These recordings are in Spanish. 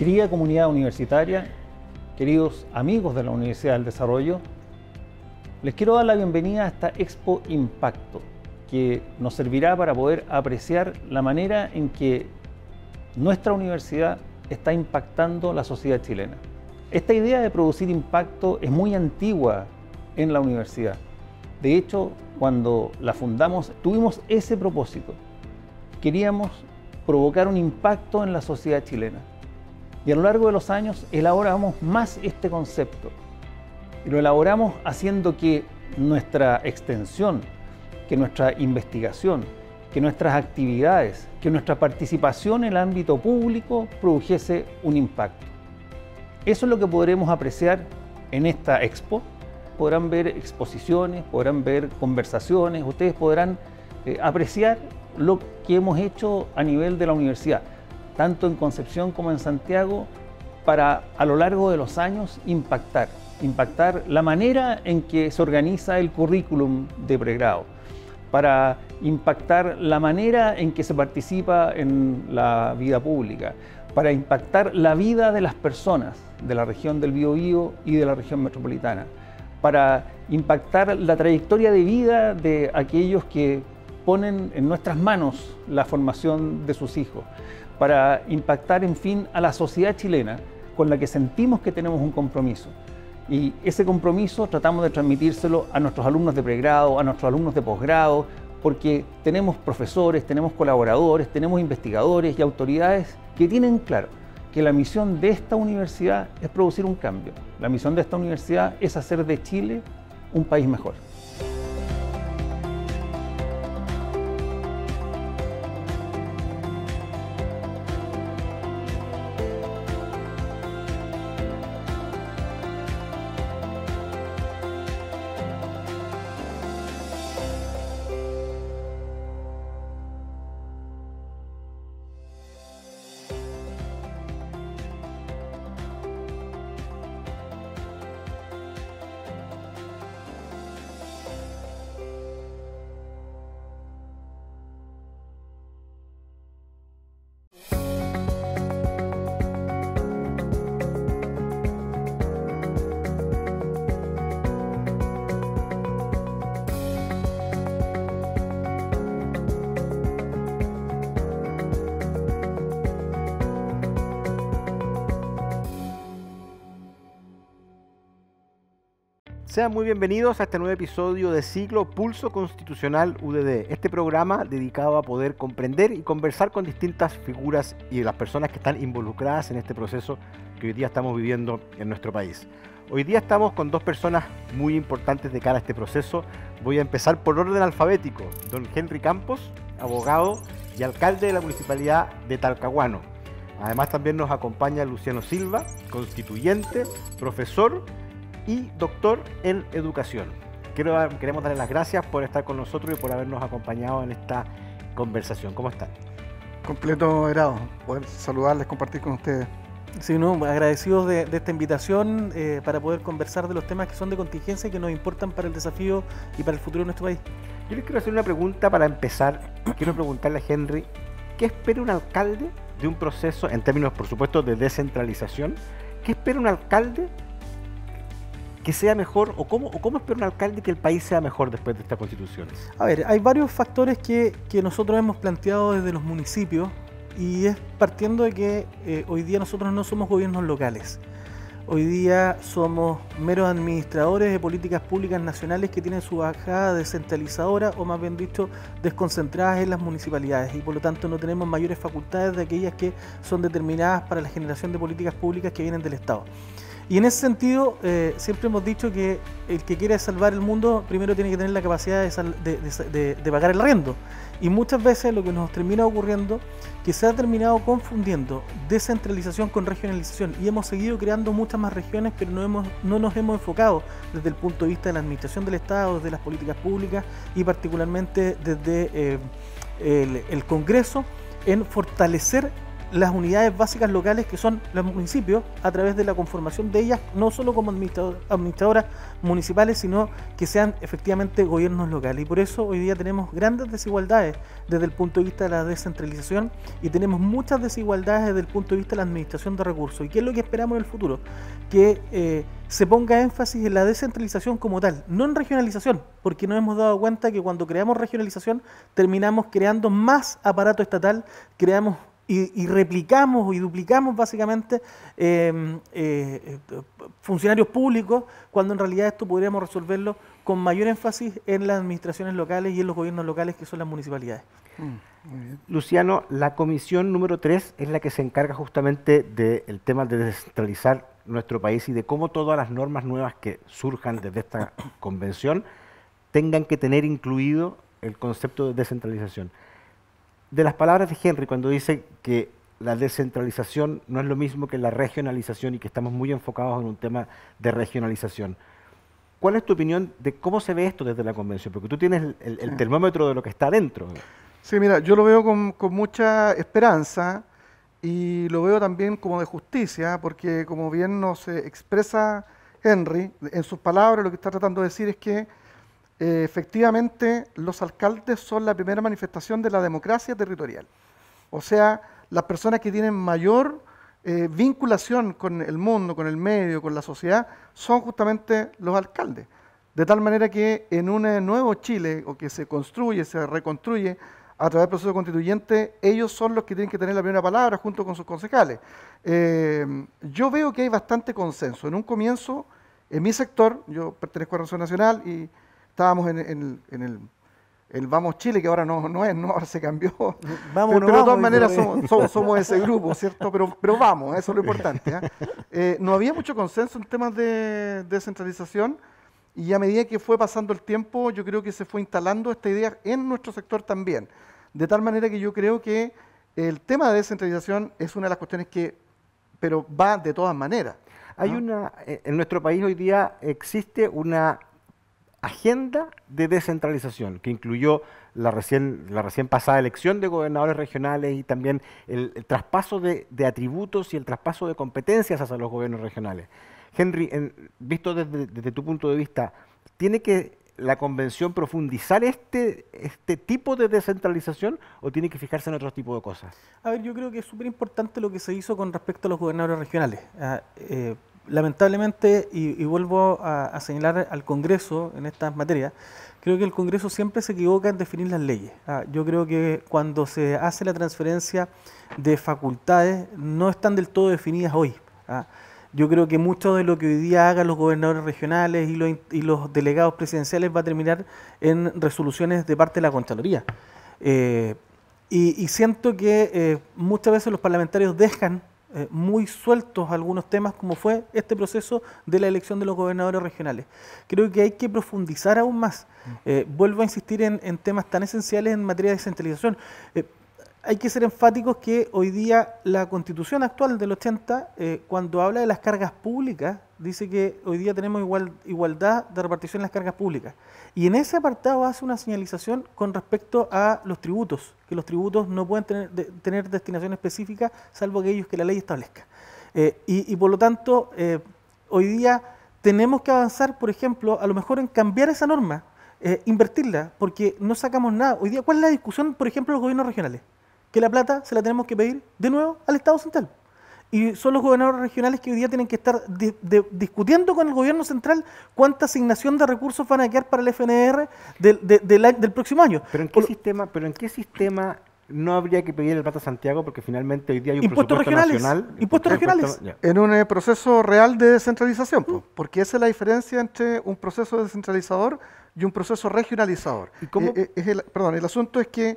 Querida comunidad universitaria, queridos amigos de la Universidad del Desarrollo, les quiero dar la bienvenida a esta Expo Impacto, que nos servirá para poder apreciar la manera en que nuestra universidad está impactando la sociedad chilena. Esta idea de producir impacto es muy antigua en la universidad. De hecho, cuando la fundamos tuvimos ese propósito. Queríamos provocar un impacto en la sociedad chilena. Y a lo largo de los años elaboramos más este concepto. Y lo elaboramos haciendo que nuestra extensión, que nuestra investigación, que nuestras actividades, que nuestra participación en el ámbito público produjese un impacto. Eso es lo que podremos apreciar en esta expo. Podrán ver exposiciones, podrán ver conversaciones, ustedes podrán eh, apreciar lo que hemos hecho a nivel de la universidad tanto en Concepción como en Santiago, para a lo largo de los años impactar, impactar la manera en que se organiza el currículum de pregrado, para impactar la manera en que se participa en la vida pública, para impactar la vida de las personas de la región del Biobío y de la región metropolitana, para impactar la trayectoria de vida de aquellos que ponen en nuestras manos la formación de sus hijos para impactar, en fin, a la sociedad chilena con la que sentimos que tenemos un compromiso. Y ese compromiso tratamos de transmitírselo a nuestros alumnos de pregrado, a nuestros alumnos de posgrado, porque tenemos profesores, tenemos colaboradores, tenemos investigadores y autoridades que tienen claro que la misión de esta universidad es producir un cambio. La misión de esta universidad es hacer de Chile un país mejor. Sean muy bienvenidos a este nuevo episodio de ciclo Pulso Constitucional UDD, este programa dedicado a poder comprender y conversar con distintas figuras y las personas que están involucradas en este proceso que hoy día estamos viviendo en nuestro país. Hoy día estamos con dos personas muy importantes de cara a este proceso. Voy a empezar por orden alfabético. Don Henry Campos, abogado y alcalde de la Municipalidad de Talcahuano. Además también nos acompaña Luciano Silva, constituyente, profesor y doctor en educación. queremos darle las gracias por estar con nosotros y por habernos acompañado en esta conversación. ¿Cómo están? Completo grado, poder saludarles, compartir con ustedes. Sí, no, agradecidos de, esta invitación eh, para poder conversar de los temas que son de contingencia y que nos importan para el desafío y para el futuro de nuestro país. Yo les quiero hacer una pregunta para empezar. Quiero preguntarle a Henry, ¿qué espera un alcalde de un proceso, en términos por supuesto de descentralización, qué espera un alcalde que sea mejor o cómo, espera un alcalde que el país sea mejor después de estas constituciones? A ver, hay varios factores que, nosotros hemos planteado desde los municipios y es partiendo de que eh, hoy día nosotros no somos gobiernos locales. Hoy día somos meros administradores de políticas públicas nacionales que tienen su bajada descentralizadora o más bien dicho desconcentradas en las municipalidades y por lo tanto no tenemos mayores facultades de aquellas que son determinadas para la generación de políticas públicas que vienen del Estado. Y en ese sentido, eh, siempre hemos dicho que el que quiere salvar el mundo primero tiene que tener la capacidad de, pagar el arriendo. Y muchas veces lo que nos termina ocurriendo, que se ha terminado confundiendo descentralización con regionalización. Y hemos seguido creando muchas más regiones, pero no, hemos, no nos hemos enfocado desde el punto de vista de la administración del Estado, desde las políticas públicas y particularmente desde eh, el Congreso en fortalecer las unidades básicas locales que son los municipios a través de la conformación de ellas, no solo como administradoras municipales, sino que sean efectivamente gobiernos locales. Y por eso hoy día tenemos grandes desigualdades desde el punto de vista de la descentralización y tenemos muchas desigualdades desde el punto de vista de la administración de recursos. ¿Y qué es lo que esperamos en el futuro? Que eh, se ponga énfasis en la descentralización como tal, no en regionalización, porque nos hemos dado cuenta que cuando creamos regionalización terminamos creando más aparato estatal, creamos y, replicamos y duplicamos básicamente eh, eh, funcionarios públicos, cuando en realidad esto podríamos resolverlo con mayor énfasis en las administraciones locales y en los gobiernos locales que son las municipalidades. Mm, Luciano, la comisión número 3 es la que se encarga justamente del tema de descentralizar nuestro país y de cómo todas las normas nuevas que surjan desde esta convención tengan que tener incluido el concepto de descentralización de las palabras de Henry cuando dice que la descentralización no es lo mismo que la regionalización y que estamos muy enfocados en un tema de regionalización. ¿Cuál es tu opinión de cómo se ve esto desde la convención? Porque tú tienes el, termómetro de lo que está dentro. Sí, mira, yo lo veo con, con, mucha esperanza y lo veo también como de justicia, porque como bien nos eh, expresa Henry, en sus palabras lo que está tratando de decir es que eh, efectivamente los alcaldes son la primera manifestación de la democracia territorial. O sea, las personas que tienen mayor eh, vinculación con el mundo, con el medio, con la sociedad, son justamente los alcaldes. De tal manera que en un eh, nuevo Chile, o que se construye, se reconstruye a través del proceso constituyente, ellos son los que tienen que tener la primera palabra junto con sus concejales. Em, yo veo que hay bastante consenso. En un comienzo, en mi sector, yo pertenezco a la Nacional y estábamos en, el, Vamos Chile, que ahora no, no es, no, ahora se cambió. Vamos, pero, de todas maneras somos, ese grupo, ¿cierto? Pero, pero vamos, eso es lo importante. ¿ah? Eh, no había mucho consenso en temas de descentralización y a medida que fue pasando el tiempo, yo creo que se fue instalando esta idea en nuestro sector también. De tal manera que yo creo que el tema de descentralización es una de las cuestiones que, pero va de todas maneras. Hay una, eh, en nuestro país hoy día existe una agenda de descentralización, que incluyó la recién, la recién pasada elección de gobernadores regionales y también el, traspaso de, atributos y el traspaso de competencias hacia los gobiernos regionales. Henry, visto desde, tu punto de vista, ¿tiene que la convención profundizar este, este tipo de descentralización o tiene que fijarse en otro tipo de cosas? A ver, yo creo que es súper importante lo que se hizo con respecto a los gobernadores regionales. Ah, eh, lamentablemente, y, vuelvo a, señalar al Congreso en estas materias, creo que el Congreso siempre se equivoca en definir las leyes. Ah, yo creo que cuando se hace la transferencia de facultades no están del todo definidas hoy. Ah, yo creo que mucho de lo que hoy día hagan los gobernadores regionales y los, delegados presidenciales va a terminar en resoluciones de parte de la Contraloría. Eh, y, siento que eh, muchas veces los parlamentarios dejan eh, muy sueltos algunos temas como fue este proceso de la elección de los gobernadores regionales. Creo que hay que profundizar aún más. Mm. Eh, vuelvo a insistir en, temas tan esenciales en materia de descentralización. Eh, hay que ser enfáticos que hoy día la constitución actual del 80, eh, cuando habla de las cargas públicas, dice que hoy día tenemos igualdad de repartición en las cargas públicas. Y en ese apartado hace una señalización con respecto a los tributos, que los tributos no pueden tener, tener destinación específica, salvo aquellos que la ley establezca. Eh, y, por lo tanto, eh, hoy día tenemos que avanzar, por ejemplo, a lo mejor en cambiar esa norma, invertirla, porque no sacamos nada. Hoy día, ¿cuál es la discusión, por ejemplo, de los gobiernos regionales? que la plata se la tenemos que pedir de nuevo al Estado central. Y son los gobernadores regionales que hoy día tienen que estar discutiendo con el gobierno central cuánta asignación de recursos van a quedar para el FNR del, del próximo año. Pero en qué sistema, pero en qué sistema no habría que pedir el plata a Santiago porque finalmente hoy día hay un presupuesto Impuestos regionales. En un eh, proceso real de descentralización, porque esa es la diferencia entre un proceso descentralizador y un proceso regionalizador. Eh, eh, perdón, el asunto es que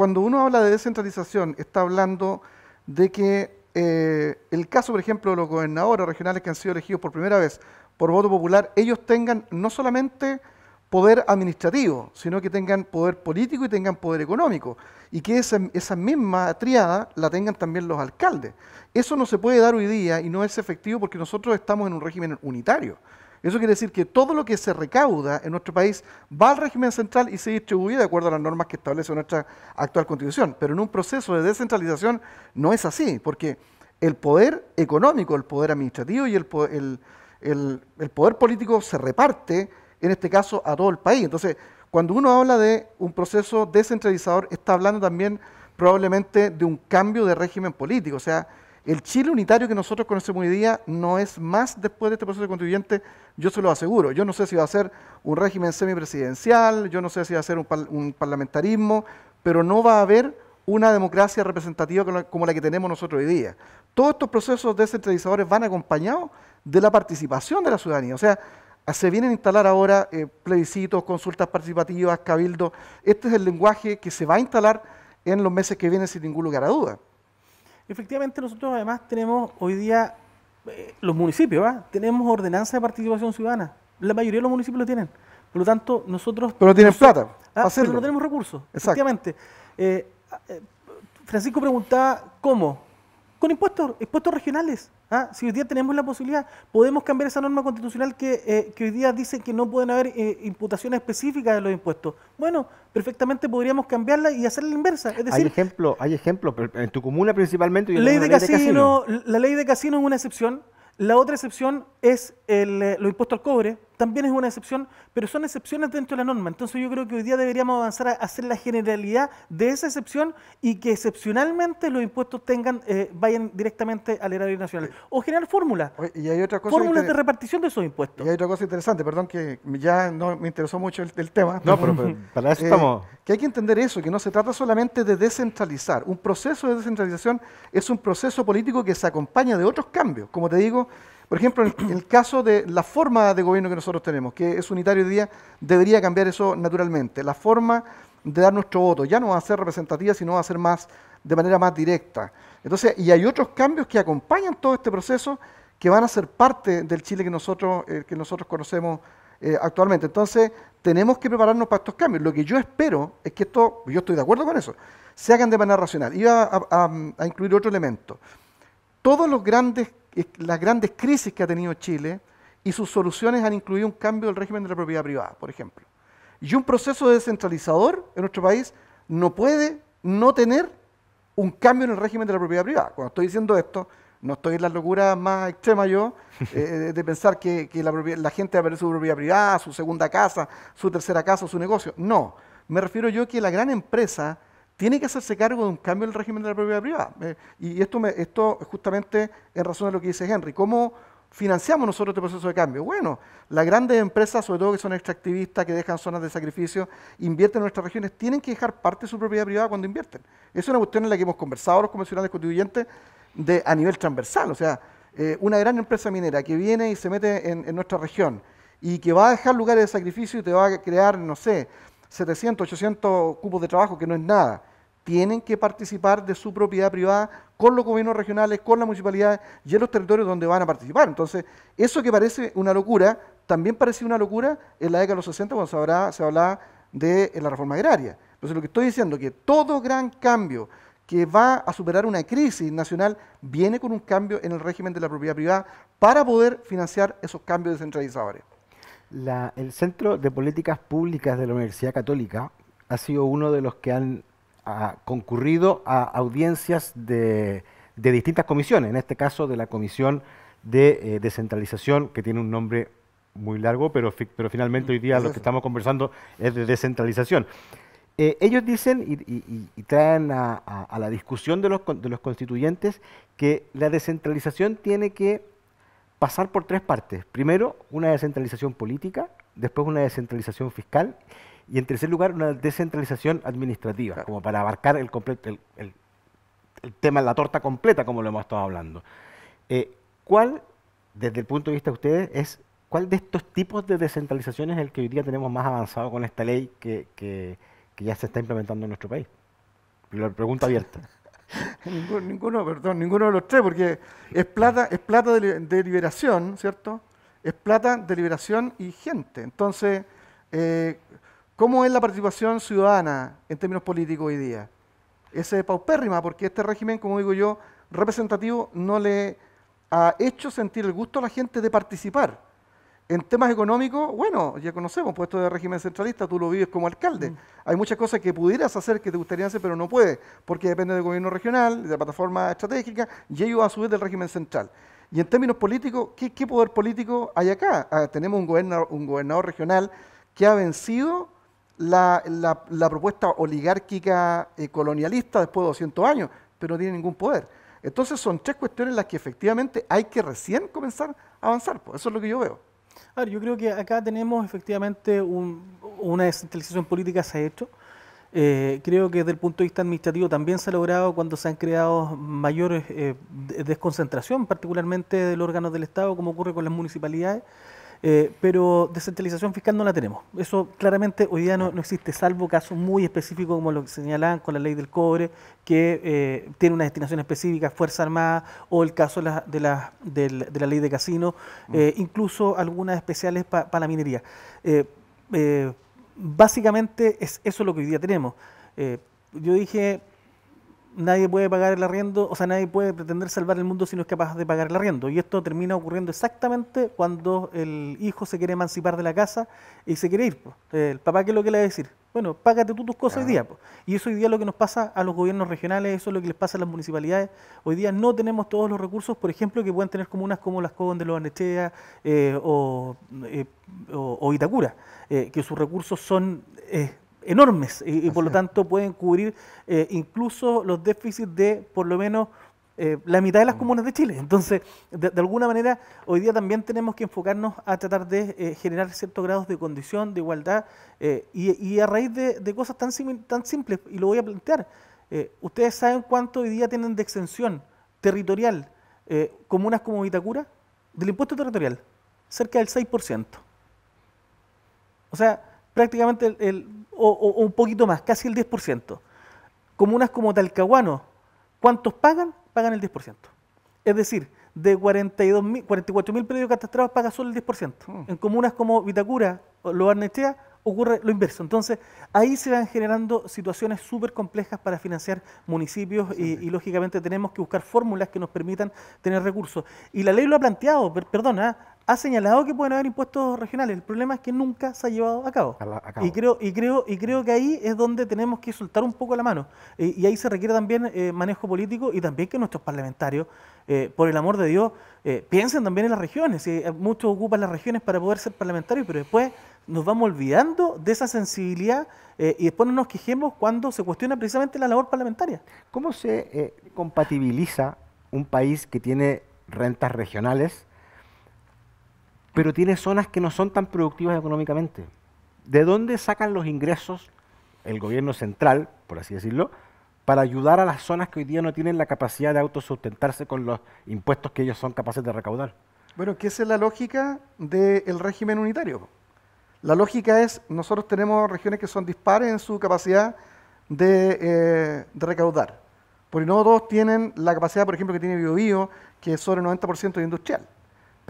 cuando uno habla de descentralización, está hablando de que eh, el caso, por ejemplo, de los gobernadores regionales que han sido elegidos por primera vez por voto popular, ellos tengan no solamente poder administrativo, sino que tengan poder político y tengan poder económico, y que esa, misma triada la tengan también los alcaldes. Eso no se puede dar hoy día y no es efectivo porque nosotros estamos en un régimen unitario. Eso quiere decir que todo lo que se recauda en nuestro país va al régimen central y se distribuye de acuerdo a las normas que establece nuestra actual constitución. Pero en un proceso de descentralización no es así, porque el poder económico, el poder administrativo y el, el, el poder político se reparte, en este caso, a todo el país. Entonces, cuando uno habla de un proceso descentralizador, está hablando también probablemente de un cambio de régimen político, o sea, el Chile unitario que nosotros conocemos hoy día no es más después de este proceso constituyente, yo se lo aseguro. Yo no sé si va a ser un régimen semipresidencial, yo no sé si va a ser un, parlamentarismo, pero no va a haber una democracia representativa como la, que tenemos nosotros hoy día. Todos estos procesos descentralizadores van acompañados de la participación de la ciudadanía. O sea, se vienen a instalar ahora eh, plebiscitos, consultas participativas, cabildos. Este es el lenguaje que se va a instalar en los meses que vienen sin ningún lugar a duda. Efectivamente, nosotros además tenemos hoy día eh, los municipios, ¿va? tenemos ordenanza de participación ciudadana. La mayoría de los municipios lo tienen. Por lo tanto, nosotros... Pero tienen plata. Ah, hacerlo. Pero no tenemos recursos. Exactamente. Eh, eh, Francisco preguntaba, ¿cómo? Con impuestos, impuestos regionales. ¿Ah? Si hoy día tenemos la posibilidad, podemos cambiar esa norma constitucional que, eh, hoy día dice que no pueden haber eh, imputaciones específicas de los impuestos. Bueno, perfectamente podríamos cambiarla y hacer la inversa. Es decir, hay ejemplos, hay en tu comuna principalmente. La ley de casino es una excepción. La otra excepción es el, eh, los impuestos al cobre, también es una excepción, pero son excepciones dentro de la norma. Entonces yo creo que hoy día deberíamos avanzar a hacer la generalidad de esa excepción y que excepcionalmente los impuestos tengan eh, vayan directamente al erario nacional. Eh, o generar fórmulas. Fórmulas de repartición de esos impuestos. Y hay otra cosa interesante, perdón, que ya no me interesó mucho el, tema. No, pero, para eso Que hay que entender eso, que no se trata solamente de descentralizar. Un proceso de descentralización es un proceso político que se acompaña de otros cambios. Como te digo, por ejemplo, en el caso de la forma de gobierno que nosotros tenemos, que es unitario hoy día, debería cambiar eso naturalmente. La forma de dar nuestro voto ya no va a ser representativa, sino va a ser más de manera más directa. Entonces, y hay otros cambios que acompañan todo este proceso que van a ser parte del Chile que nosotros, eh, que nosotros conocemos eh, actualmente. Entonces, tenemos que prepararnos para estos cambios. Lo que yo espero es que esto, yo estoy de acuerdo con eso, se hagan de manera racional. Iba a, a incluir otro elemento. Todos los grandes las grandes crisis que ha tenido Chile y sus soluciones han incluido un cambio del régimen de la propiedad privada, por ejemplo. Y un proceso descentralizador en nuestro país no puede no tener un cambio en el régimen de la propiedad privada. Cuando estoy diciendo esto, no estoy en la locura más extrema yo, eh, de pensar que, la, la, gente va a perder su propiedad privada, su segunda casa, su tercera casa, su negocio. No, me refiero yo que la gran empresa tiene que hacerse cargo de un cambio en el régimen de la propiedad privada. Eh, y esto, me, esto justamente en razón de lo que dice Henry. ¿Cómo financiamos nosotros este proceso de cambio? Bueno, las grandes empresas, sobre todo que son extractivistas, que dejan zonas de sacrificio, invierten en nuestras regiones, tienen que dejar parte de su propiedad privada cuando invierten. Es una cuestión en la que hemos conversado los convencionales constituyentes de, a nivel transversal. O sea, eh, una gran empresa minera que viene y se mete en, en nuestra región y que va a dejar lugares de sacrificio y te va a crear, no sé, 700, 800 cupos de trabajo, que no es nada tienen que participar de su propiedad privada con los gobiernos regionales, con las municipalidades y en los territorios donde van a participar. Entonces, eso que parece una locura, también parecía una locura en la década de los 60 cuando se hablaba, de la reforma agraria. Entonces, lo que estoy diciendo es que todo gran cambio que va a superar una crisis nacional viene con un cambio en el régimen de la propiedad privada para poder financiar esos cambios descentralizadores. el Centro de Políticas Públicas de la Universidad Católica ha sido uno de los que han ha concurrido a audiencias de, distintas comisiones, en este caso de la Comisión de eh, Descentralización, que tiene un nombre muy largo, pero, pero finalmente mm, hoy día lo que estamos conversando es de descentralización. Eh, ellos dicen y, traen a, la discusión de los, de los constituyentes que la descentralización tiene que pasar por tres partes. Primero, una descentralización política, después una descentralización fiscal y en tercer lugar, una descentralización administrativa, como para abarcar el, completo, el, tema, la torta completa, como lo hemos estado hablando. Eh, ¿Cuál, desde el punto de vista de ustedes, es cuál de estos tipos de descentralización es el que hoy día tenemos más avanzado con esta ley que, ya se está implementando en nuestro país? La pregunta abierta. ninguno, perdón, ninguno de los tres, porque es plata, es plata de, liberación, ¿cierto? Es plata de liberación y gente. Entonces, eh, ¿Cómo es la participación ciudadana en términos políticos hoy día? Es paupérrima porque este régimen, como digo yo, representativo no le ha hecho sentir el gusto a la gente de participar. En temas económicos, bueno, ya conocemos, puesto pues de régimen centralista, tú lo vives como alcalde. Mm. Hay muchas cosas que pudieras hacer, que te gustaría hacer, pero no puedes, porque depende del gobierno regional, de la plataforma estratégica, y ellos a su vez del régimen central. Y en términos políticos, ¿qué, poder político hay acá? Ah, tenemos un gobernador regional que ha vencido la, propuesta oligárquica eh, colonialista después de 200 años, pero no tiene ningún poder. Entonces son tres cuestiones las que efectivamente hay que recién comenzar a avanzar. Pues. Eso es lo que yo veo. yo creo que acá tenemos efectivamente una descentralización política se ha hecho. Eh, creo que desde el punto de vista administrativo también se ha logrado cuando se han creado mayores eh, desconcentración, particularmente del órgano del Estado, como ocurre con las municipalidades. Eh, pero descentralización fiscal no la tenemos. Eso claramente hoy día no, existe, salvo casos muy específicos como lo que señalaban con la ley del cobre, que eh, tiene una destinación específica, Fuerza Armada, o el caso de la, de la, ley de casino, mm. eh, incluso algunas especiales para la minería. básicamente es eso lo que hoy día tenemos. yo dije nadie puede pagar el arriendo, o sea, nadie puede pretender salvar el mundo si no es capaz de pagar el arriendo. Y esto termina ocurriendo exactamente cuando el hijo se quiere emancipar de la casa y se quiere ir. El papá, ¿qué es lo que le va a decir? Bueno, págate tú tus cosas hoy día. Y eso hoy día es lo que nos pasa a los gobiernos regionales, eso es lo que les pasa a las municipalidades. Hoy día no tenemos todos los recursos, por ejemplo, que pueden tener comunas como las Cogon de los Anechea eh, eh, o, Itacura, eh, que sus recursos son enormes y, por lo tanto pueden cubrir eh, incluso los déficits de por lo menos eh, la mitad de las mm. comunas de Chile. Entonces, de, alguna manera, hoy día también tenemos que enfocarnos a tratar de eh, generar ciertos grados de condición, de igualdad, y, a raíz de, cosas tan, tan simples, y lo voy a plantear, ¿ustedes saben cuánto hoy día tienen de exención territorial comunas como Vitacura del impuesto territorial? Cerca del 6%. O sea, prácticamente el o, un poquito más, casi el 10%. Comunas como Talcahuano, ¿cuántos pagan? Pagan el 10%. Es decir, de 44.000 predios catastrados paga solo el 10%. Mm. En comunas como Vitacura o Loarnechea ocurre lo inverso. Entonces, ahí se van generando situaciones súper complejas para financiar municipios y, lógicamente tenemos que buscar fórmulas que nos permitan tener recursos. Y la ley lo ha planteado, perdón, perdona, ha señalado que pueden haber impuestos regionales. El problema es que nunca se ha llevado a cabo. Y, creo, y, creo, y creo que ahí es donde tenemos que soltar un poco la mano. Eh, y ahí se requiere también eh, manejo político y también que nuestros parlamentarios, eh, por el amor de Dios, piensen también en las regiones. muchos ocupan las regiones para poder ser parlamentarios, pero después nos vamos olvidando de esa sensibilidad y después nos quejemos cuando se cuestiona precisamente la labor parlamentaria. ¿Cómo se compatibiliza un país que tiene rentas regionales? pero tiene zonas que no son tan productivas económicamente. ¿De dónde sacan los ingresos el gobierno central, por así decirlo, para ayudar a las zonas que hoy día no tienen la capacidad de autosustentarse con los impuestos que ellos son capaces de recaudar? Bueno, ¿qué es la lógica del régimen unitario. La lógica es, nosotros tenemos regiones que son dispares en su capacidad de, eh, recaudar. Porque no todos tienen la capacidad, por ejemplo, que tiene BioBio, Bio, que es sobre el 90% industrial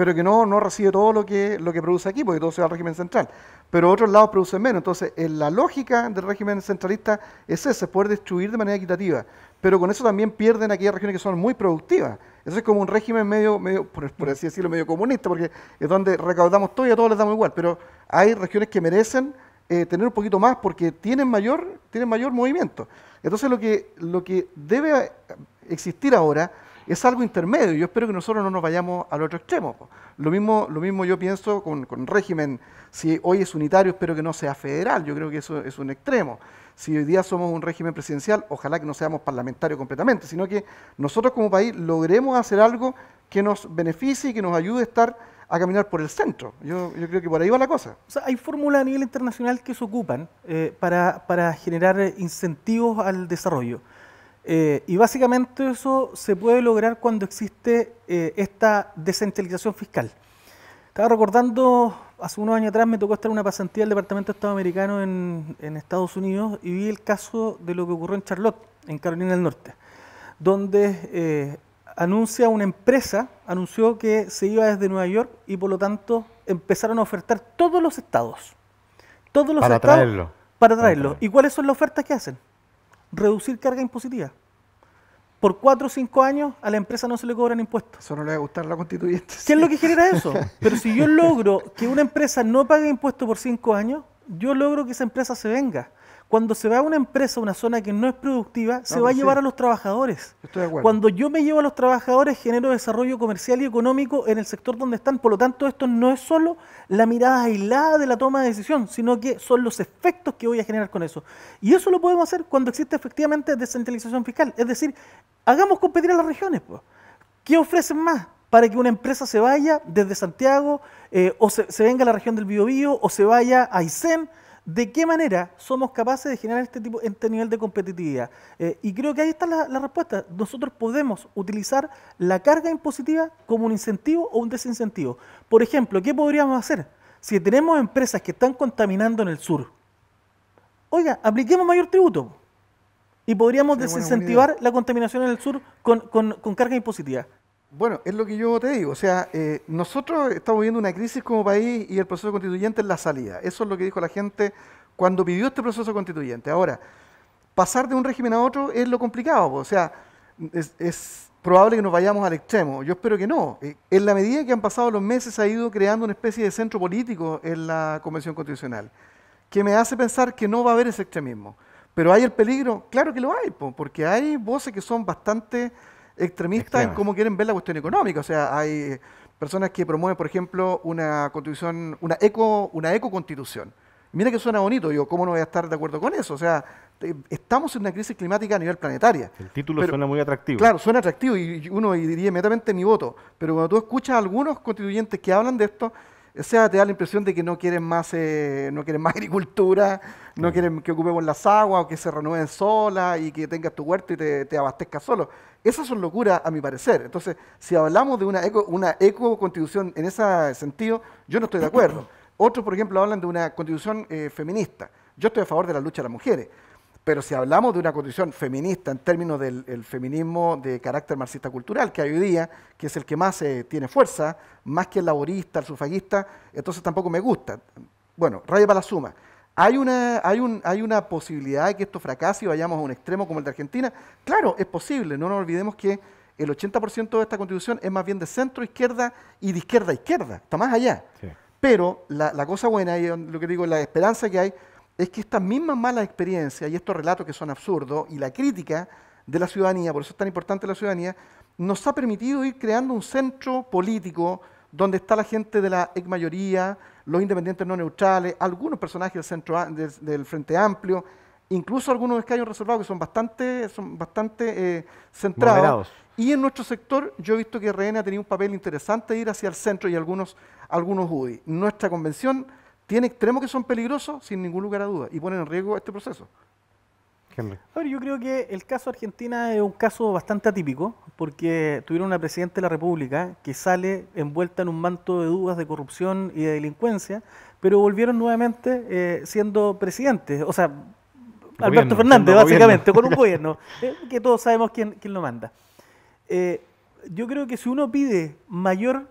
pero que no, no recibe todo lo que, lo que produce aquí, porque todo se va al régimen central. Pero otros lados producen menos. Entonces, la lógica del régimen centralista es ese, poder destruir de manera equitativa. Pero con eso también pierden aquellas regiones que son muy productivas. Eso es como un régimen medio, medio por, así decirlo, medio comunista, porque es donde recaudamos todo y a todos les damos igual. Pero hay regiones que merecen eh, tener un poquito más porque tienen mayor, tienen mayor movimiento. Entonces lo que, lo que debe existir ahora es algo intermedio. Yo espero que nosotros no nos vayamos al otro extremo. Lo mismo, lo mismo yo pienso con, régimen. Si hoy es unitario, espero que no sea federal. Yo creo que eso es un extremo. Si hoy día somos un régimen presidencial, ojalá que no seamos parlamentarios completamente, sino que nosotros como país logremos hacer algo que nos beneficie y que nos ayude a estar a caminar por el centro. Yo, creo que por ahí va la cosa. hay fórmulas a nivel internacional que se ocupan eh, para, generar eh, incentivos al desarrollo. Eh, y básicamente eso se puede lograr cuando existe eh, esta descentralización fiscal. Estaba recordando, hace unos años atrás me tocó estar en una pasantía del Departamento de Estado americano en, Estados Unidos y vi el caso de lo que ocurrió en Charlotte, en Carolina del Norte, donde eh, anuncia una empresa, anunció que se iba desde Nueva York y por lo tanto empezaron a ofertar todos los estados. Todos los estados. Para traerlo. Para traerlo. ¿Y cuáles son las ofertas que hacen? Reducir carga impositiva por cuatro o cinco años a la empresa no se le cobran impuestos. Eso no le va a gustar a la constituyente. ¿Qué es lo que genera eso? Pero si yo logro que una empresa no pague impuestos por cinco años, yo logro que esa empresa se venga. Cuando se va a una empresa, una zona que no es productiva, se va a pues llevar a los trabajadores. Estoy de acuerdo. Cuando yo me llevo a los trabajadores, genero desarrollo comercial y económico en el sector donde están. Por lo tanto, esto no es solo la mirada aislada de la toma de decisión, sino que son los efectos que voy a generar con eso. Y eso lo podemos hacer cuando existe efectivamente descentralización fiscal. Es decir, hagamos competir a las regiones. Pues. ¿Qué ofrecen más? para que una empresa se vaya desde Santiago eh, o se, venga a la región del Biobío o se vaya a Aysén de qué manera somos capaces de generar este tipo, este nivel de competitividad. Eh, y creo que ahí está la, respuesta. Nosotros podemos utilizar la carga impositiva como un incentivo o un desincentivo. Por ejemplo, ¿qué podríamos hacer? Si tenemos empresas que están contaminando en el sur, oiga, apliquemos mayor tributo. Y podríamos desincentivar la contaminación en el sur con, con carga impositiva. Bueno, es lo que yo te digo. O sea, eh, nosotros estamos viviendo una crisis como país y el proceso constituyente es la salida. Eso es lo que dijo la gente cuando pidió este proceso constituyente. Ahora, pasar de un régimen a otro es lo complicado. O sea, es, es probable que nos vayamos al extremo. Yo espero que no. Eh, en la medida que han pasado los meses ha ido creando una especie de centro político en la Convención Constitucional, que me hace pensar que no va a haber ese extremismo. Pero hay el peligro, claro que lo hay, porque hay voces que son bastante extremistas en cómo quieren ver la cuestión económica. O sea, hay personas que promueven, por ejemplo, una constitución, una eco, una ecoconstitución. Mira que suena bonito, yo cómo no voy a estar de acuerdo con eso. O sea, estamos en una crisis climática a nivel planetaria. El título suena muy atractivo. Claro, suena atractivo y uno diría inmediatamente mi voto. Pero cuando tú escuchas a algunos constituyentes que hablan de esto, o sea, te da la impresión de que no quieren más, eh, no quieren más agricultura, no mm. quieren que ocupemos las aguas o que se renueven solas y que tengas tu huerto y te, te abastezcas solo. Esas son locuras, a mi parecer. Entonces, si hablamos de una eco, una eco constitución en ese sentido, yo no estoy de acuerdo. Otros, por ejemplo, hablan de una constitución eh, feminista. Yo estoy a favor de la lucha de las mujeres. Pero si hablamos de una constitución feminista en términos del feminismo de carácter marxista-cultural que hoy día, que es el que más eh, tiene fuerza, más que el laborista, el sufragista, entonces tampoco me gusta. Bueno, raya para la suma. ¿Hay una, hay, un, ¿Hay una posibilidad de que esto fracase y vayamos a un extremo como el de Argentina? Claro, es posible. No nos olvidemos que el 80% de esta constitución es más bien de centro izquierda y de izquierda izquierda. Está más allá. Pero la, la, cosa buena, y lo que digo, la esperanza que hay, es que estas mismas malas experiencias y estos relatos que son absurdos y la crítica de la ciudadanía, por eso es tan importante la ciudadanía, nos ha permitido ir creando un centro político donde está la gente de la ex mayoría, los independientes no neutrales, algunos personajes del, centro, Frente Amplio, incluso algunos escaños reservados que son bastante, son bastante eh, centrados. Y en nuestro sector yo he visto que RN ha tenido un papel interesante de ir hacia el centro y algunos, algunos UDI. Nuestra convención tiene extremos que son peligrosos sin ningún lugar a duda y ponen en riesgo este proceso yo creo que el caso Argentina es un caso bastante atípico, porque tuvieron una presidenta de la República que sale envuelta en un manto de dudas de corrupción y de delincuencia, pero volvieron nuevamente eh, siendo presidentes, o sea, Alberto Fernández, básicamente, con un gobierno, eh, que todos sabemos quién, quién lo manda. Eh, yo creo que si uno pide mayor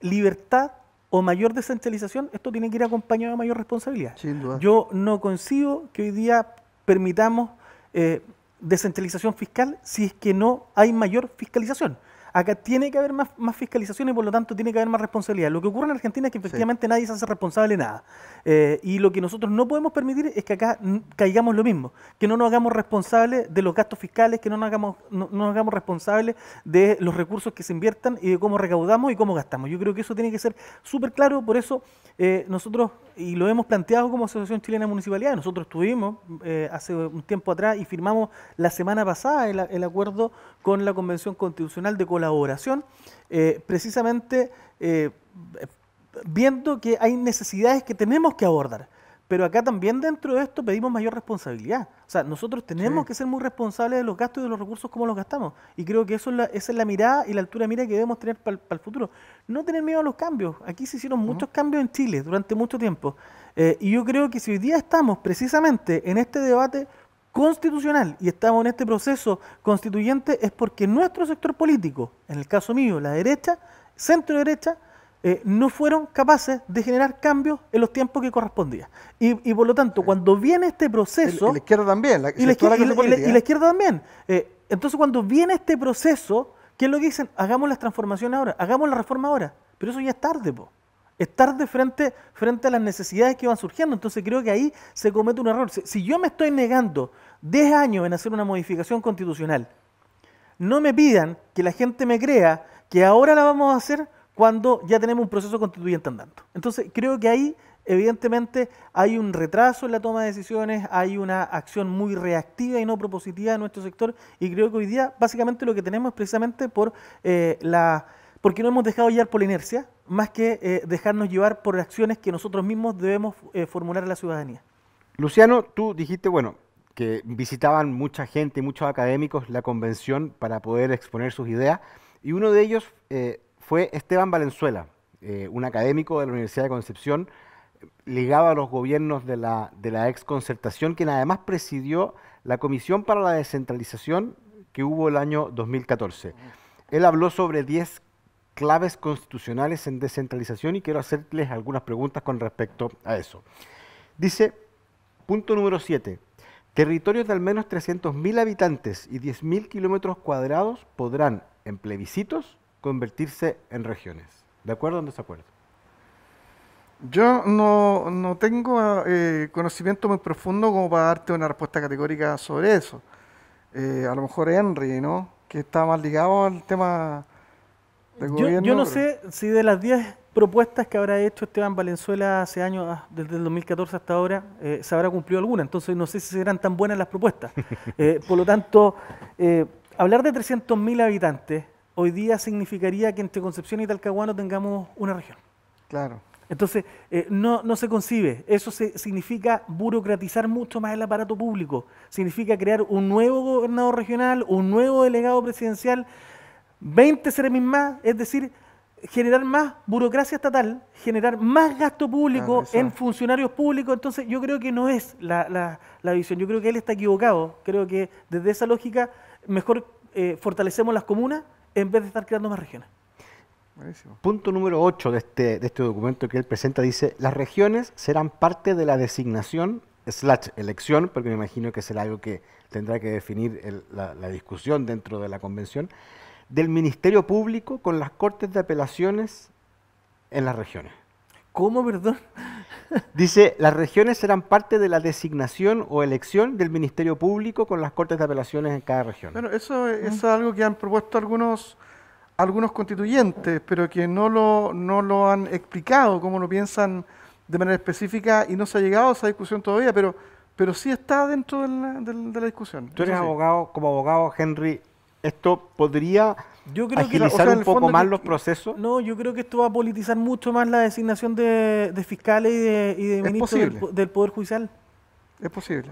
libertad o mayor descentralización, esto tiene que ir acompañado de mayor responsabilidad. Yo no consigo que hoy día permitamos eh, descentralización fiscal si es que no hay mayor fiscalización acá tiene que haber más, fiscalización y por lo tanto tiene que haber más responsabilidad. Lo que ocurre en Argentina es que efectivamente nadie se hace responsable de nada. Eh, y lo que nosotros no podemos permitir es que acá caigamos lo mismo, que no nos hagamos responsables de los gastos fiscales, que no nos hagamos, no, nos hagamos responsables de los recursos que se inviertan y de cómo recaudamos y cómo gastamos. Yo creo que eso tiene que ser súper claro, por eso eh, nosotros, y lo hemos planteado como Asociación Chilena de Municipalidades, nosotros estuvimos eh, hace un tiempo atrás y firmamos la semana pasada el acuerdo con la Convención Constitucional de Colaboración, eh, precisamente eh, viendo que hay necesidades que tenemos que abordar. Pero acá también dentro de esto pedimos mayor responsabilidad. O sea, nosotros tenemos que ser muy responsables de los gastos y de los recursos, como los gastamos. Y creo que eso es la, esa es la mirada y la altura de mira que debemos tener para el futuro. No tener miedo a los cambios. Aquí se hicieron muchos cambios en Chile durante mucho tiempo. Eh, y yo creo que si hoy día estamos precisamente en este debate constitucional y estamos en este proceso constituyente es porque nuestro sector político, en el caso mío, la derecha, centro derecha, eh, no fueron capaces de generar cambios en los tiempos que correspondía. Y, por lo tanto, cuando viene este proceso... Y la izquierda también, la, y, la izquierda, izquierda también. Eh, entonces, cuando viene este proceso, ¿qué es lo que dicen? Hagamos las transformaciones ahora, hagamos la reforma ahora. Pero eso ya es tarde, po estar de frente frente a las necesidades que van surgiendo. Entonces creo que ahí se comete un error. Si, yo me estoy negando 10 años en hacer una modificación constitucional, no me pidan que la gente me crea que ahora la vamos a hacer cuando ya tenemos un proceso constituyente andando. Entonces creo que ahí evidentemente hay un retraso en la toma de decisiones, hay una acción muy reactiva y no propositiva de nuestro sector y creo que hoy día básicamente lo que tenemos es precisamente por eh, la porque no hemos dejado llevar por la inercia, más que eh, dejarnos llevar por acciones que nosotros mismos debemos eh, formular a la ciudadanía. Luciano, tú dijiste, bueno, que visitaban mucha gente, muchos académicos la convención para poder exponer sus ideas, y uno de ellos eh, fue Esteban Valenzuela, un académico de la Universidad de Concepción, ligado a los gobiernos de la, de la ex concertación, quien además presidió la Comisión para la Descentralización que hubo el año 2014. Él habló sobre 10 claves constitucionales en descentralización y quiero hacerles algunas preguntas con respecto a eso. Dice, punto número 7, territorios de al menos 300.000 habitantes y 10.000 kilómetros cuadrados podrán, en plebiscitos, convertirse en regiones. ¿De acuerdo o no desacuerdo? Yo no, tengo eh, conocimiento muy profundo como para darte una respuesta categórica sobre eso. Eh, a lo mejor Henry, ¿no? Que está más ligado al tema yo, no sé si de las 10 propuestas que habrá hecho Esteban Valenzuela hace años, ah, desde el 2014 hasta ahora, eh, se habrá cumplido alguna. Entonces no sé si serán tan buenas las propuestas. Eh, por lo tanto, eh, hablar de 300.000 habitantes hoy día significaría que entre Concepción y Talcahuano tengamos una región. Claro. Entonces, no, no, se concibe. Eso significa burocratizar mucho más el aparato público. Significa crear un nuevo gobernador regional, un nuevo delegado presidencial. 20 seremis más, es decir, generar más burocracia estatal, generar más gasto público en funcionarios públicos, entonces yo creo que no es la, visión, yo creo que él está equivocado, creo que desde esa lógica mejor eh, fortalecemos las comunas en vez de estar creando más regiones. Punto número 8 de este, de este documento que él presenta dice, las regiones serán parte de la designación slash elección, porque me imagino que será algo que tendrá que definir la discusión dentro de la convención, del Ministerio Público con las Cortes de Apelaciones en las regiones. ¿Cómo, perdón? Dice, las regiones serán parte de la designación o elección del Ministerio Público con las Cortes de Apelaciones en cada región. Bueno, eso, es algo que han propuesto algunos, algunos constituyentes, pero que no lo, no lo han explicado, cómo lo piensan de manera específica, y no se ha llegado a esa discusión todavía, pero, pero sí está dentro de la, discusión. Tú eres abogado, como abogado, Henry, esto podría yo un poco más los procesos. No, yo creo que esto va a politizar mucho más la designación de, fiscales y de, ministros del, Poder Judicial. Es posible.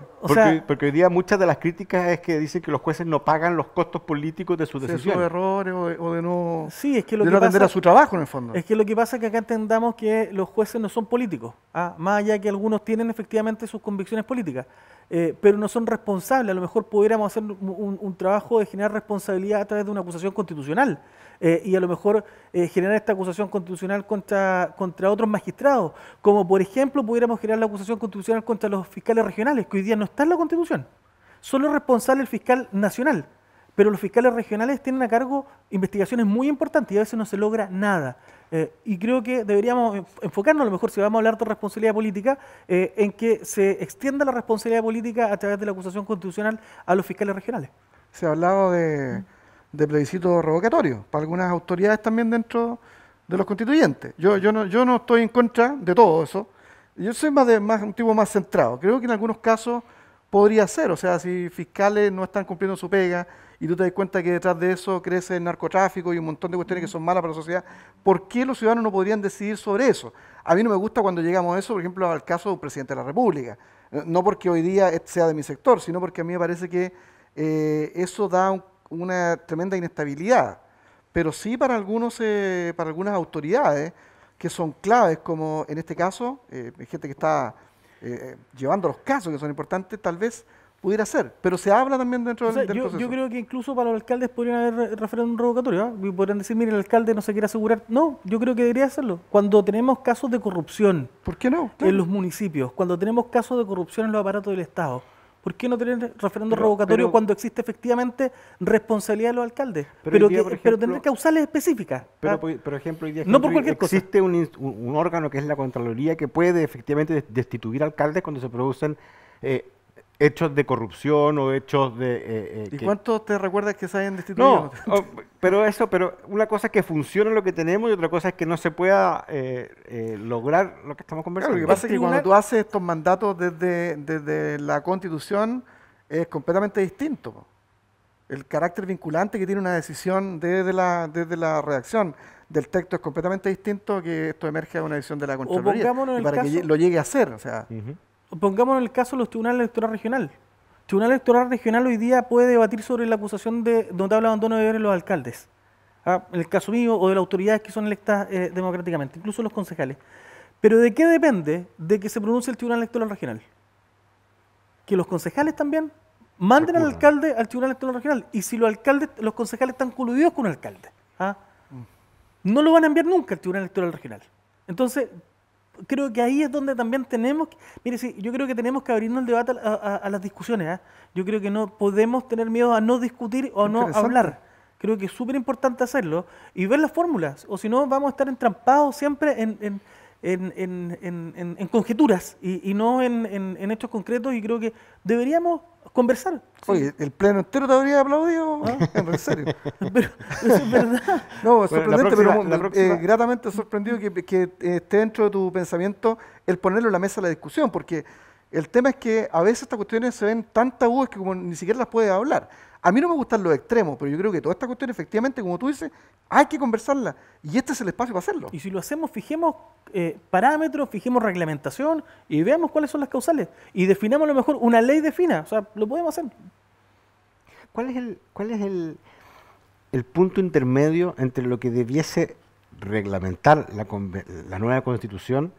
porque, hoy día muchas de las críticas es que dicen que los jueces no pagan los costos políticos de sus decisiones. De errores o de, no, sí, es que lo atender a su trabajo en el fondo. Es que lo que pasa es que acá entendamos que los jueces no son políticos, ¿ah? más allá que algunos tienen efectivamente sus convicciones políticas, eh, pero no son responsables. A lo mejor pudiéramos hacer un, trabajo de generar responsabilidad a través de una acusación constitucional. Eh, y a lo mejor eh, generar esta acusación constitucional contra, contra otros magistrados, como por ejemplo pudiéramos generar la acusación constitucional contra los fiscales regionales, que hoy día no está en la Constitución. Solo es responsable el fiscal nacional, pero los fiscales regionales tienen a cargo investigaciones muy importantes y a veces no se logra nada. Eh, y creo que deberíamos enfocarnos, a lo mejor si vamos a hablar de responsabilidad política, en que se extienda la responsabilidad política a través de la acusación constitucional a los fiscales regionales. Se ha hablado de... Mm de plebiscito revocatorio, para algunas autoridades también dentro de los constituyentes. Yo, yo, no, yo no estoy en contra de todo eso. Yo soy más, de, más un tipo más centrado. Creo que en algunos casos podría ser, o sea, si fiscales no están cumpliendo su pega y tú te das cuenta que detrás de eso crece el narcotráfico y un montón de cuestiones que son malas para la sociedad, ¿por qué los ciudadanos no podrían decidir sobre eso? A mí no me gusta cuando llegamos a eso, por ejemplo, al caso del presidente de la República. No porque hoy día sea de mi sector, sino porque a mí me parece que eh, eso da un una tremenda inestabilidad, pero sí para, algunos, eh, para algunas autoridades que son claves, como en este caso, eh, gente que está eh, llevando los casos que son importantes, tal vez pudiera ser, pero se habla también dentro de del, yo, creo que incluso para los alcaldes podrían haber un revocatorio, ¿ah? y podrían decir, mire, el alcalde no se quiere asegurar. No, yo creo que debería hacerlo. Cuando tenemos casos de corrupción ¿Por no? en los municipios, cuando tenemos casos de corrupción en los aparatos del Estado, ¿Por qué no tener referendo revocatorio cuando existe efectivamente responsabilidad de los alcaldes? Pero, tener causales específicas. Pero, ¿ah? pues, por ejemplo, no existe Un, órgano que es la Contraloría que puede efectivamente destituir alcaldes cuando se producen eh, hechos de corrupción o hechos de... Eh, eh, ¿Y cuántos te recuerdas que se hayan destituido? No, oh, pero eso, pero una cosa es que funcione lo que tenemos y otra cosa es que no se pueda eh, lograr lo que estamos conversando. lo que pasa es que cuando tú haces estos mandatos desde, desde la Constitución es completamente distinto. El carácter vinculante que tiene una decisión desde la, desde la redacción del texto es completamente distinto que esto emerge de una decisión de la Contraloría. para que lo llegue a hacer, o sea pongámonos el caso de los tribunales electorales regionales. El Tribunal Electoral Regional hoy día puede debatir sobre la acusación de notable abandono de deberes los alcaldes, ¿ah? en el caso mío, o de las autoridades que son electas eh, democráticamente, incluso los concejales. Pero ¿de qué depende de que se pronuncie el Tribunal Electoral Regional? Que los concejales también manden al alcalde al Tribunal Electoral Regional. Y si los alcaldes, los concejales están coludidos con el alcalde, ¿ah? mm. no lo van a enviar nunca al Tribunal Electoral Regional. Entonces, creo que ahí es donde también tenemos, que, mire, sí, yo creo que tenemos que abrirnos el debate a, las discusiones. ¿ah? Yo creo que no podemos tener miedo a no discutir o no hablar. Creo que es súper importante hacerlo y ver las fórmulas, o si no vamos a estar entrampados siempre en en, en, en, conjeturas y, no en, hechos concretos y creo que deberíamos conversar. Oye, el pleno entero te habría aplaudido, ¿Ah? en serio. eso es verdad. No, sorprendente, pero eh, gratamente sorprendido que, eh, esté dentro de tu pensamiento el ponerlo en la mesa de la discusión, porque el tema es que a veces estas cuestiones se ven tan tabúes que como ni siquiera las puede hablar. A mí no me gustan los extremos, pero yo creo que toda esta cuestión, efectivamente, como tú dices, hay que conversarla. Y este es el espacio para hacerlo. Y si lo hacemos, fijemos eh, parámetros, fijemos reglamentación y veamos cuáles son las causales. Y definamos a lo mejor una ley defina. O sea, lo podemos hacer. ¿Cuál es el, cuál es el, punto intermedio entre lo que debiese reglamentar la, la nueva constitución?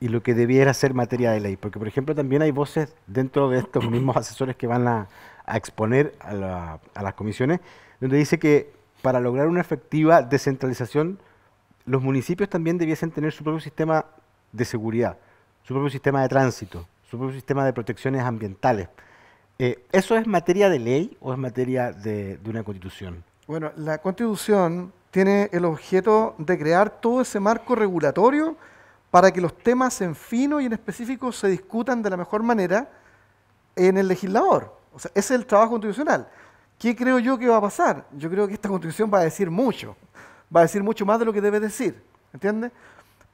y lo que debiera ser materia de ley. Porque, por ejemplo, también hay voces dentro de estos mismos asesores que van a, exponer a, las comisiones, donde dice que para lograr una efectiva descentralización, los municipios también debiesen tener su propio sistema de seguridad, su propio sistema de tránsito, su propio sistema de protecciones ambientales. Eh, ¿Eso es materia de ley o es materia de una constitución? Bueno, la constitución tiene el objeto de crear todo ese marco regulatorio para que los temas en fino y en específico se discutan de la mejor manera en el legislador. O sea, ese es el trabajo constitucional. ¿Qué creo yo que va a pasar? Yo creo que esta constitución va a decir mucho, va a decir mucho más de lo que debe decir, ¿entiendes?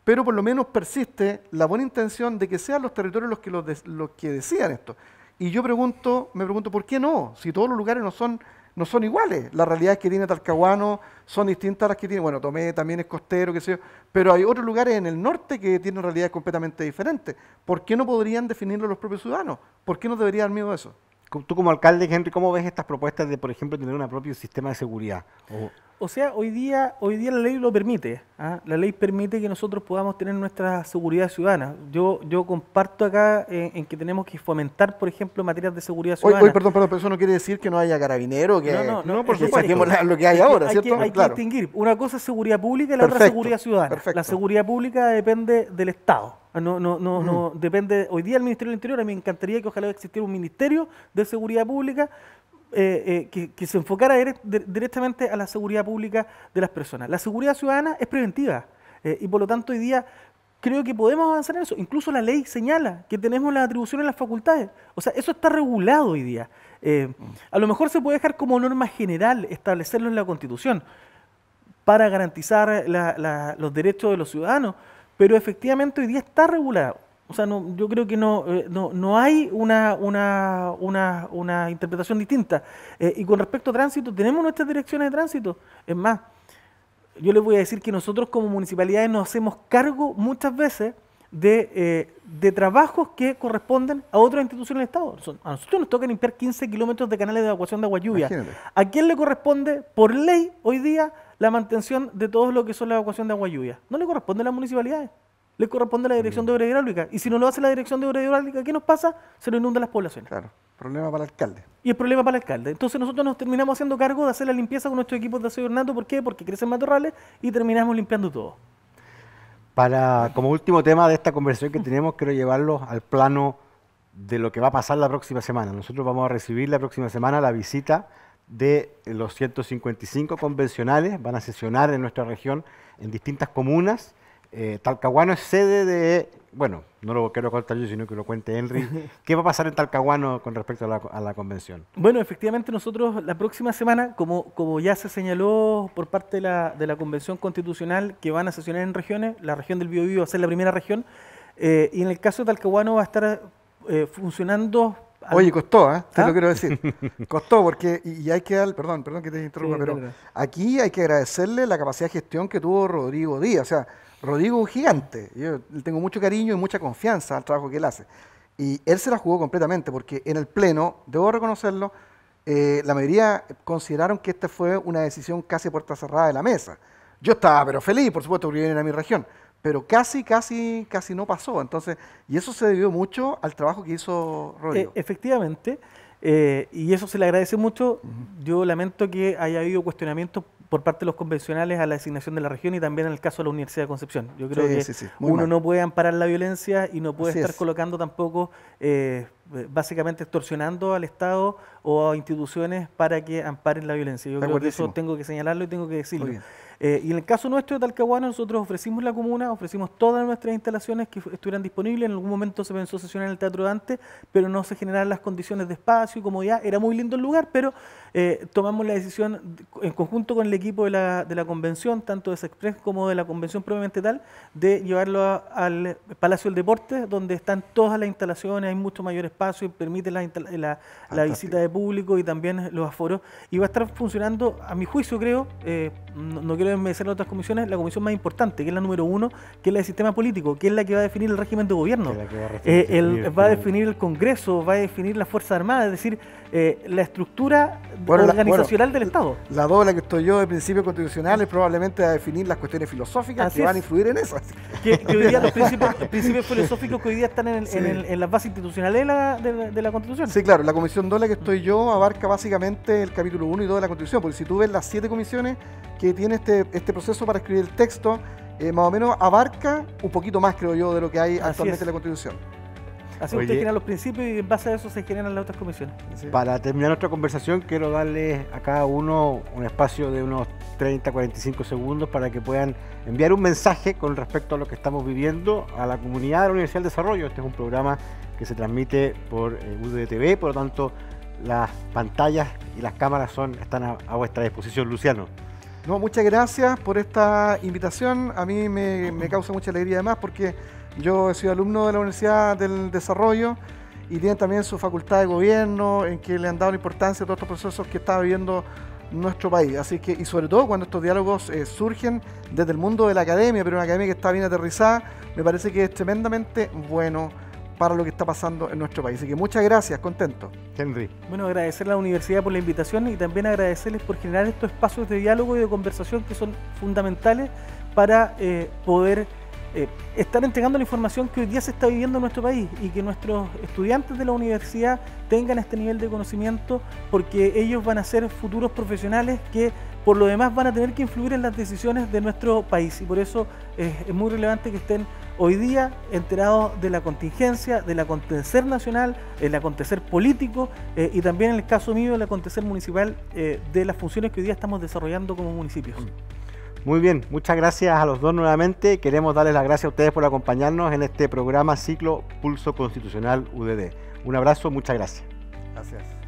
Pero por lo menos persiste la buena intención de que sean los territorios los que, los, que decían esto. Y yo pregunto, me pregunto, ¿por qué no? Si todos los lugares no son no son iguales. Las realidades que tiene Talcahuano son distintas a las que tiene, bueno, Tomé también es costero, qué sé yo, pero hay otros lugares en el norte que tienen realidades completamente diferentes. ¿Por qué no podrían definirlo los propios ciudadanos? ¿Por qué no debería dar miedo a eso? Tú como alcalde, Henry, ¿cómo ves estas propuestas de, por ejemplo, tener un propio sistema de seguridad? o sea, hoy día, hoy día la ley lo permite. ¿ah? La ley permite que nosotros podamos tener nuestra seguridad ciudadana. Yo, yo comparto acá eh, en, que tenemos que fomentar, por ejemplo, materias de seguridad ciudadana. perdón, perdón, pero eso no quiere decir que no haya carabinero, que, no, no, no, saquemos lo que hay, ahora, ¿cierto? Hay, que, distinguir. Una cosa es seguridad pública y la otra seguridad ciudadana. La seguridad pública depende del Estado. Ah, no, no, no, no, mm. depende. Hoy día el Ministerio del Interior, a mí me encantaría que ojalá existiera un ministerio de seguridad pública, eh, eh, que, se enfocara directamente a la seguridad pública de las personas. La seguridad ciudadana es preventiva eh, y por lo tanto hoy día creo que podemos avanzar en eso. Incluso la ley señala que tenemos la atribución en las facultades. O sea, eso está regulado hoy día. a lo mejor se puede dejar como norma general establecerlo en la Constitución para garantizar los derechos de los ciudadanos, pero efectivamente hoy día está regulado. O sea, no, yo creo que no, eh, no, no, hay una, una, una, una interpretación distinta. Eh, y con respecto a tránsito, tenemos nuestras direcciones de tránsito. Es más, yo les voy a decir que nosotros como municipalidades nos hacemos cargo muchas veces de, eh, trabajos que corresponden a otras instituciones del Estado. A nosotros nos toca limpiar 15 kilómetros de canales de evacuación de agua lluvia. ¿A quién le corresponde por ley hoy día la mantención de todo lo que son la evacuación de agua lluvia? No le corresponde a las municipalidades le corresponde a la dirección mm. de obra hidráulica. Y si no lo hace la dirección de obra hidráulica, ¿qué nos pasa? Se lo inundan las poblaciones. Claro, problema para el alcalde. Y el problema para el alcalde. Entonces nosotros nos terminamos haciendo cargo de hacer la limpieza con nuestros equipos de aseo Hernando ¿Por qué? Porque crecen matorrales y terminamos limpiando todo. Para, como último tema de esta conversación que mm. tenemos, quiero llevarlos al plano de lo que va a pasar la próxima semana. Nosotros vamos a recibir la próxima semana la visita de los 155 convencionales, van a sesionar en nuestra región en distintas comunas eh, Talcahuano es sede de, bueno, no lo quiero contar yo, sino que lo cuente Henry. ¿Qué va a pasar en Talcahuano con respecto a la, convención? Bueno, efectivamente nosotros la próxima semana, como, como ya se señaló por parte de la, Convención Constitucional, que van a sesionar en regiones, la región del Biobío va a ser la primera región, eh, y en el caso de Talcahuano va a estar eh, funcionando... Oye, costó, ¿eh? Te lo ¿Ah? quiero decir. Costó porque, y, hay que dar, perdón, perdón que te interrumpa, pero aquí hay que agradecerle la capacidad de gestión que tuvo Rodrigo Díaz. O sea, Rodrigo es un gigante. Yo le tengo mucho cariño y mucha confianza al trabajo que él hace. Y él se la jugó completamente, porque en el Pleno, debo reconocerlo, eh, la mayoría consideraron que esta fue una decisión casi puerta cerrada de la mesa. Yo estaba, pero feliz, por supuesto, porque viene a mi región, pero casi, casi, casi no pasó. Entonces, y eso se debió mucho al trabajo que hizo Rodrigo. Eh, efectivamente, eh, y eso se le agradece mucho. Yo lamento que haya habido cuestionamientos por parte de los convencionales a la designación de la región y también en el caso de la Universidad de Concepción. Yo creo que uno no puede amparar la violencia y no puede estar colocando tampoco, eh, eh, básicamente extorsionando al Estado o a instituciones para que amparen la violencia. Yo creo que eso tengo que señalarlo y tengo que decirlo. Eh, y en el caso nuestro de Talcahuano, nosotros ofrecimos la comuna, ofrecimos todas nuestras instalaciones que estuvieran disponibles. En algún momento se pensó sesionar en el Teatro antes, pero no se generaron las condiciones de espacio y comodidad. Era muy lindo el lugar, pero eh, tomamos la decisión en conjunto con el equipo de la, de la convención, tanto de Sexpress como de la convención propiamente tal, de llevarlo al Palacio del Deporte, donde están todas las instalaciones, hay mucho mayor espacio y permite la, visita de público y también los aforos. Y va a estar funcionando, a mi juicio creo, eh, no, quiero desmerecer las otras comisiones, la comisión más importante, que es la número uno, que es la del sistema político, que es la que va a definir el régimen de gobierno. va a eh, definir el Congreso, va a definir las Fuerzas Armadas, es decir, eh, la estructura organizacional del Estado. La doble que estoy yo de principios constitucionales probablemente a definir las cuestiones filosóficas que van a influir en eso. Que, hoy día los principios, filosóficos que hoy día están en, en, las bases institucionales de la, Constitución. Sí, claro, la comisión doble que estoy yo abarca básicamente el capítulo 1 y 2 de la Constitución, porque si tú ves las siete comisiones que tiene este, este proceso para escribir el texto, eh, más o menos abarca un poquito más, creo yo, de lo que hay actualmente en la Constitución. Así Oye, usted los principios y en base a eso se generan las otras comisiones. Para terminar nuestra conversación, quiero darle a cada uno un espacio de unos 30, 45 segundos para que puedan enviar un mensaje con respecto a lo que estamos viviendo a la comunidad de la Universidad del Desarrollo. Este es un programa que se transmite por eh, de TV, por lo tanto las pantallas y las cámaras son, están a, vuestra disposición, Luciano. No, muchas gracias por esta invitación. A mí me causa mucha alegría además porque yo he sido alumno de la Universidad del Desarrollo y tiene también su facultad de gobierno, en que le han dado importancia a todos estos procesos que está viviendo nuestro país. Así que, y sobre todo cuando estos diálogos eh, surgen desde el mundo de la academia, pero una academia que está bien aterrizada, me parece que es tremendamente bueno para lo que está pasando en nuestro país. Así que muchas gracias, contento. Henry. Bueno, agradecer a la universidad por la invitación y también agradecerles por generar estos espacios de diálogo y de conversación que son fundamentales para eh, poder eh, estar entregando la información que hoy día se está viviendo en nuestro país y que nuestros estudiantes de la universidad tengan este nivel de conocimiento porque ellos van a ser futuros profesionales que por lo demás van a tener que influir en las decisiones de nuestro país y por eso eh, es muy relevante que estén hoy día enterados de la contingencia, del acontecer nacional, el acontecer político eh, y también en el caso mío el acontecer municipal de las funciones que hoy día estamos desarrollando como municipios. Mm. Muy bien, muchas gracias a los dos nuevamente. Queremos darles las gracias a ustedes por acompañarnos en este programa ciclo Pulso Constitucional UDD. Un abrazo, muchas gracias. Gracias.